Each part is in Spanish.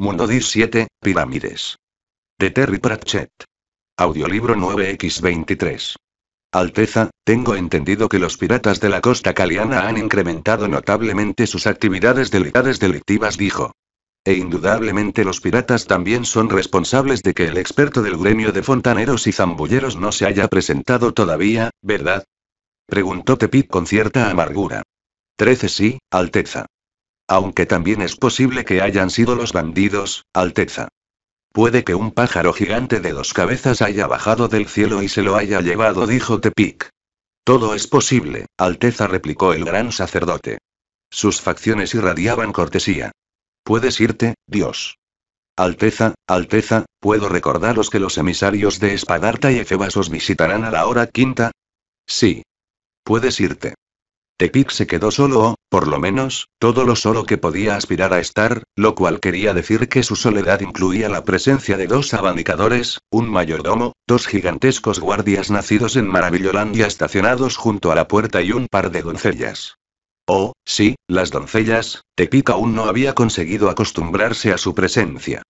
Mundo 17, Pirámides. De Terry Pratchett. Audiolibro 9x23. Alteza, tengo entendido que los piratas de la costa caliana han incrementado notablemente sus actividades delictivas, dijo. E indudablemente los piratas también son responsables de que el experto del gremio de fontaneros y zambulleros no se haya presentado todavía, ¿verdad? Preguntó Tepit con cierta amargura. 13 sí, Alteza aunque también es posible que hayan sido los bandidos, Alteza. Puede que un pájaro gigante de dos cabezas haya bajado del cielo y se lo haya llevado, dijo Tepic. Todo es posible, Alteza replicó el gran sacerdote. Sus facciones irradiaban cortesía. Puedes irte, Dios. Alteza, Alteza, ¿puedo recordaros que los emisarios de Espadarta y Efebas os visitarán a la hora quinta? Sí. Puedes irte. Tepic se quedó solo o, por lo menos, todo lo solo que podía aspirar a estar, lo cual quería decir que su soledad incluía la presencia de dos abanicadores, un mayordomo, dos gigantescos guardias nacidos en Maravillolandia estacionados junto a la puerta y un par de doncellas. Oh, sí, las doncellas, Tepic aún no había conseguido acostumbrarse a su presencia.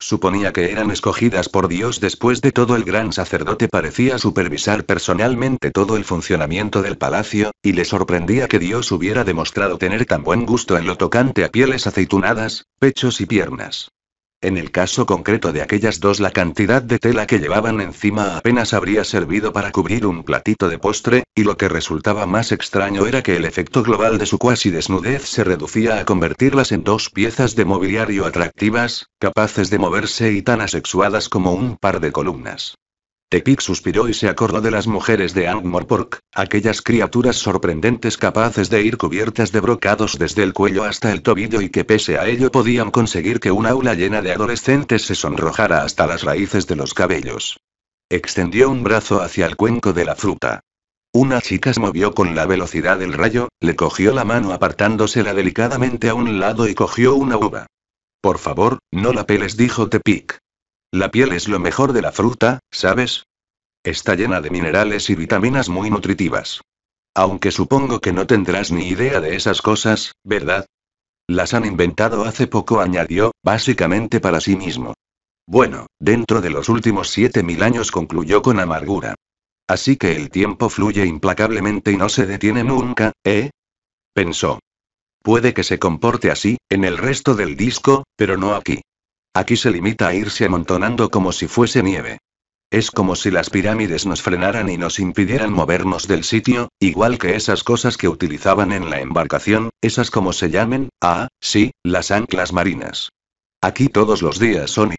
Suponía que eran escogidas por Dios después de todo el gran sacerdote parecía supervisar personalmente todo el funcionamiento del palacio, y le sorprendía que Dios hubiera demostrado tener tan buen gusto en lo tocante a pieles aceitunadas, pechos y piernas. En el caso concreto de aquellas dos la cantidad de tela que llevaban encima apenas habría servido para cubrir un platito de postre, y lo que resultaba más extraño era que el efecto global de su cuasi desnudez se reducía a convertirlas en dos piezas de mobiliario atractivas, capaces de moverse y tan asexuadas como un par de columnas. Tepic suspiró y se acordó de las mujeres de Angmorpork, aquellas criaturas sorprendentes capaces de ir cubiertas de brocados desde el cuello hasta el tobillo y que pese a ello podían conseguir que un aula llena de adolescentes se sonrojara hasta las raíces de los cabellos. Extendió un brazo hacia el cuenco de la fruta. Una chica se movió con la velocidad del rayo, le cogió la mano apartándosela delicadamente a un lado y cogió una uva. Por favor, no la peles, dijo Tepic. La piel es lo mejor de la fruta, ¿sabes? Está llena de minerales y vitaminas muy nutritivas. Aunque supongo que no tendrás ni idea de esas cosas, ¿verdad? Las han inventado hace poco, añadió, básicamente para sí mismo. Bueno, dentro de los últimos siete mil años concluyó con amargura. Así que el tiempo fluye implacablemente y no se detiene nunca, ¿eh? Pensó. Puede que se comporte así, en el resto del disco, pero no aquí. Aquí se limita a irse amontonando como si fuese nieve. Es como si las pirámides nos frenaran y nos impidieran movernos del sitio, igual que esas cosas que utilizaban en la embarcación, esas como se llamen, ah, sí, las anclas marinas. Aquí todos los días son